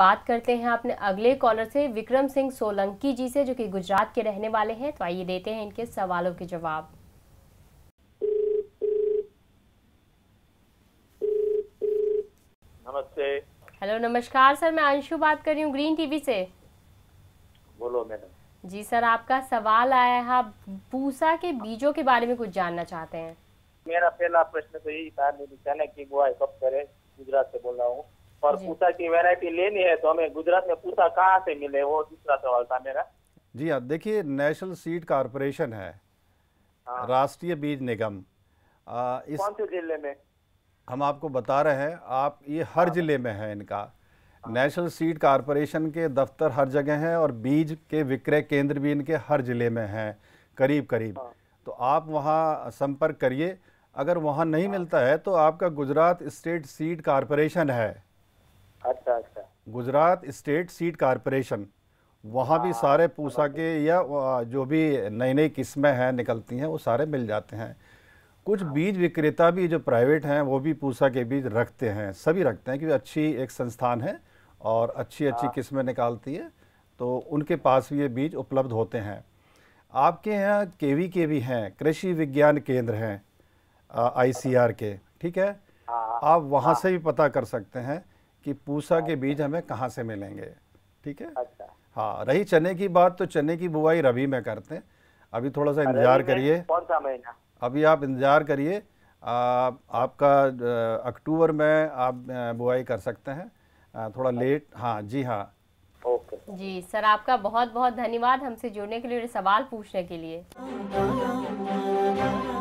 बात करते हैं अपने अगले कॉलर से विक्रम सिंह सोलंकी जी से जो कि गुजरात के रहने वाले हैं तो आइए देते हैं इनके सवालों के जवाब नमस्ते हेलो नमस्कार सर मैं अंशु बात कर रही हूँ ग्रीन टीवी से बोलो मैडम जी सर आपका सवाल आया है भूसा पूसा के बीजों के बारे में कुछ जानना चाहते हैं मेरा पहला प्रश्न तो यही था कहना की बुआई कब करे गुजरात से बोल रहा हूँ और पूसा की वेरायटी लेनी है तो हमें गुजरात में पूसा कहाँ से मिले वो दूसरा सवाल था मेरा जी हाँ देखिए नेशनल सीड कारपोरेशन है हाँ। राष्ट्रीय बीज निगम आ, इस कौन से जिले में हम आपको बता रहे हैं आप ये हर हाँ। जिले में है इनका हाँ। नेशनल सीड कारपोरेशन के दफ्तर हर जगह हैं और बीज के विक्रय केंद्र भी इनके हर जिले में हैं करीब करीब हाँ। तो आप वहाँ संपर्क करिए अगर वहाँ नहीं हाँ। मिलता है तो आपका गुजरात स्टेट सीड कारपोरेशन है अच्छा अच्छा गुजरात स्टेट सीड कारपोरेशन वहाँ भी हाँ, सारे पूसा के या जो भी नई नई किस्में हैं निकलती हैं वो सारे मिल जाते हैं कुछ हाँ। बीज विक्रेता भी जो प्राइवेट हैं वो भी पूसा के बीज रखते हैं सभी रखते हैं क्योंकि अच्छी एक संस्थान है और अच्छी अच्छी हाँ। किस्में निकालती है तो उनके पास भी ये बीज उपलब्ध होते हैं आपके यहाँ के वी के भी हैं कृषि विज्ञान केंद्र हैं आईसीआर के ठीक है आप वहाँ से भी पता कर सकते हैं कि पूसा के अच्छा। बीज हमें कहाँ से मिलेंगे ठीक है अच्छा। हाँ रही चने की बात तो चने की बुआई रबी में करते हैं अभी थोड़ा सा इंतजार करिए कौन सा महीना अभी आप इंतजार करिए आपका अक्टूबर में आप बुआई कर सकते हैं थोड़ा अच्छा। लेट हाँ जी हाँ ओके जी सर आपका बहुत बहुत धन्यवाद हमसे जुड़ने के लिए सवाल पूछने के लिए